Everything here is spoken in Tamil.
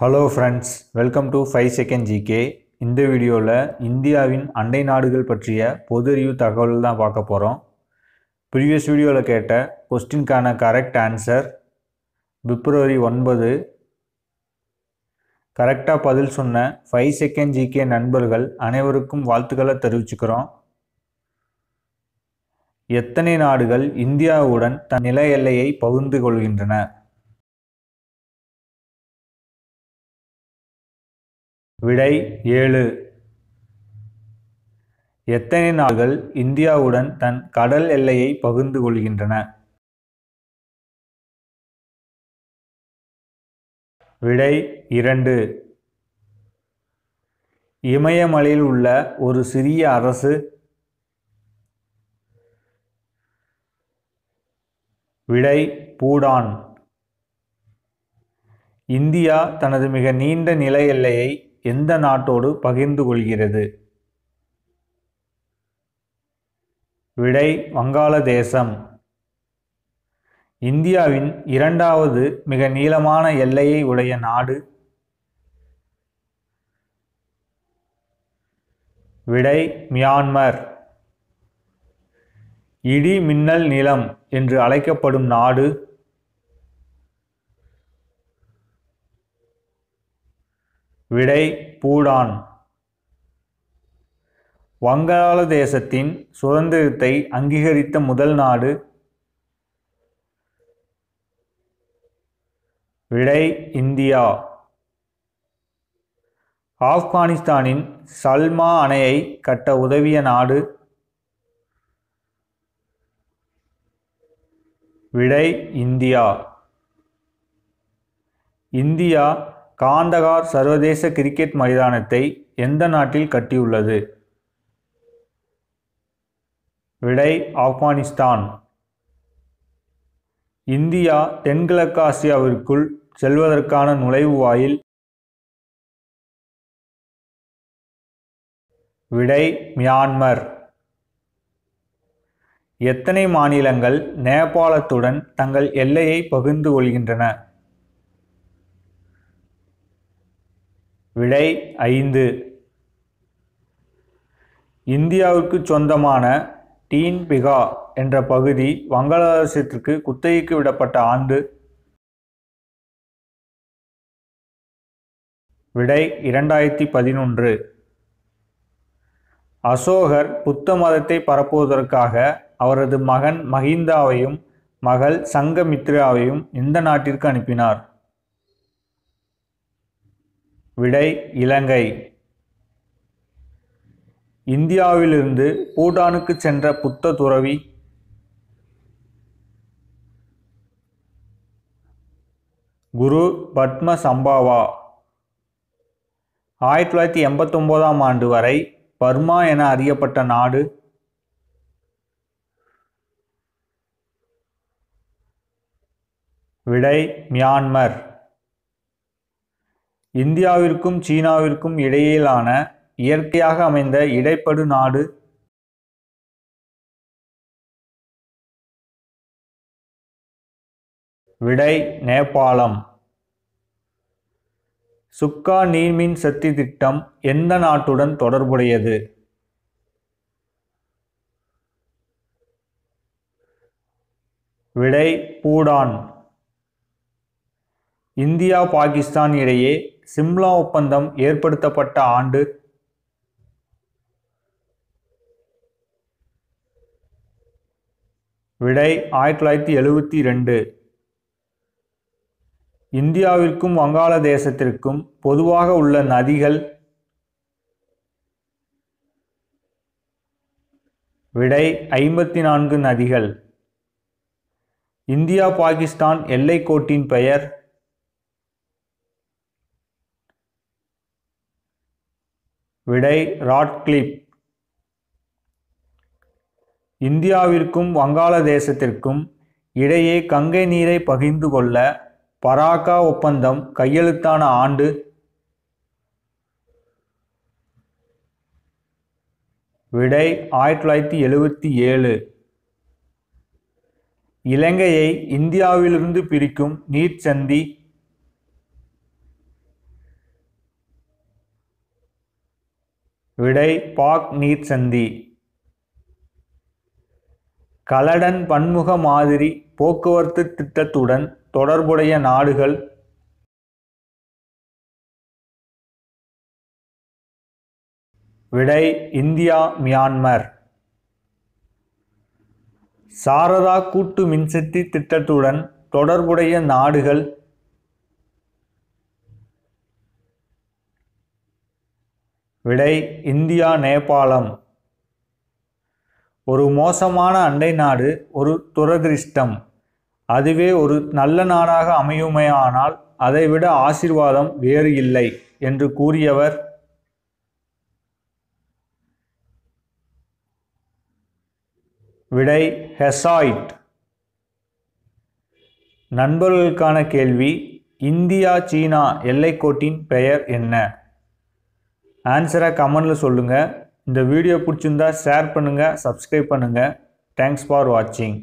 hello friends welcome to five second GK இந்த வீடியோவில் இந்தியாவின் அண்டை நாடுகள் பற்றிய பொது அறிவு தகவல் தான் பார்க்க போகிறோம் ப்ரீவியஸ் வீடியோவில் கேட்ட கொஸ்டின்கான கரெக்ட் ஆன்சர் பிப்ரவரி ஒன்பது கரெக்டாக பதில் சொன்ன ஃபைவ் செகண்ட் ஜிகே நண்பர்கள் அனைவருக்கும் வாழ்த்துக்களை தெரிவிச்சுக்கிறோம் எத்தனை நாடுகள் இந்தியாவுடன் தன் நில எல்லையை பகிர்ந்து கொள்கின்றன விடை ஏழு எத்தனை நாடுகள் இந்தியாவுடன் தன் கடல் எல்லையை பகிர்ந்து கொள்கின்றன விடை இரண்டு இமயமலையில் உள்ள ஒரு சிறிய அரசு விடை பூடான் இந்தியா தனது மிக நீண்ட நில எல்லையை எந்த நாட்டோடு பகிர்ந்து கொள்கிறது விடை வங்காளதேசம் இந்தியாவின் இரண்டாவது மிக நீளமான எல்லையை உடைய நாடு விடை மியான்மர் இடி மின்னல் நிலம் என்று அழைக்கப்படும் நாடு விடை பூடான் வங்காளதேசத்தின் சுதந்திரத்தை அங்கீகரித்த முதல் நாடு விடை இந்தியா ஆப்கானிஸ்தானின் சல்மா அணையை கட்ட உதவிய நாடு விடை இந்தியா இந்தியா காந்தகார் சர்வதேச கிரிக்கெட் மைதானத்தை எந்த நாட்டில் கட்டியுள்ளது விடை ஆப்கானிஸ்தான் இந்தியா தென்கிழக்காசியாவிற்குள் செல்வதற்கான நுழைவுவாயில் விடை மியான்மர் எத்தனை மாநிலங்கள் நேபாளத்துடன் தங்கள் எல்லையை பகிர்ந்து கொள்கின்றன விடை ஐந்து இந்தியாவுக்கு சொந்தமான டீன் பிகா என்ற பகுதி வங்காளதேசத்திற்கு குத்தகைக்கு விடப்பட்ட ஆண்டு விடை இரண்டாயிரத்தி பதினொன்று அசோகர் புத்த மதத்தை பரப்புவதற்காக அவரது மகன் மஹிந்தாவையும் மகள் சங்கமித்ராவையும் இந்த நாட்டிற்கு அனுப்பினார் விடை இலங்கை இந்தியாவிலிருந்து பூட்டானுக்கு சென்ற புத்த துறவி குரு பத்ம சம்பாவா ஆயிரத்தி தொள்ளாயிரத்தி எண்பத்தொம்போதாம் ஆண்டு வரை பர்மா என அறியப்பட்ட நாடு விடை மியான்மர் இந்தியாவிற்கும் சீனாவிற்கும் இடையிலான இயற்கையாக அமைந்த இடைப்படு நாடு விடை நேபாளம் சுக்கா நீர்மின் சக்தி திட்டம் எந்த நாட்டுடன் தொடர்புடையது விடை பூடான் இந்தியா பாகிஸ்தான் இடையே சிம்லா ஒப்பந்தம் ஏற்படுத்தப்பட்ட ஆண்டு விடை ஆயிரத்தி தொள்ளாயிரத்தி எழுபத்தி ரெண்டு இந்தியாவிற்கும் வங்காளதேசத்திற்கும் பொதுவாக உள்ள நதிகள் விடை ஐம்பத்தி நான்கு நதிகள் இந்தியா பாகிஸ்தான் எல்லை கோட்டின் பெயர் விடை ராட்கிளிப் இந்தியாவிற்கும் வங்காளதேசத்திற்கும் இடையே கங்கை நீரை பகிர்ந்து கொள்ள பராக்கா ஒப்பந்தம் கையெழுத்தான ஆண்டு விடை ஆயிரத்தி தொள்ளாயிரத்தி எழுபத்தி ஏழு இலங்கையை இந்தியாவிலிருந்து பிரிக்கும் நீர்ச்சந்தி விடை பாக் நீர்ச்சந்தி கலடன் பன்முக மாதிரி போக்குவரத்து திட்டத்துடன் தொடர்புடைய நாடுகள் விடை இந்தியா மியான்மர் சாரதா கூட்டு மின்சக்தி திட்டத்துடன் தொடர்புடைய நாடுகள் விடை இந்தியா நேபாளம் ஒரு மோசமான அண்டை நாடு ஒரு துரதிருஷ்டம் அதுவே ஒரு நல்ல நாடாக அமையுமையானால் அதைவிட ஆசிர்வாதம் வேறு இல்லை என்று கூறியவர் விடை ஹெசாய்ட் நண்பர்களுக்கான கேள்வி இந்தியா சீனா எல்லைக்கோட்டின் பெயர் என்ன ஆன்சராக கமெண்டில் சொல்லுங்கள் இந்த வீடியோ பிடிச்சிருந்தா ஷேர் பண்ணுங்கள் சப்ஸ்கிரைப் பண்ணுங்கள் தேங்க்ஸ் ஃபார் வாட்சிங்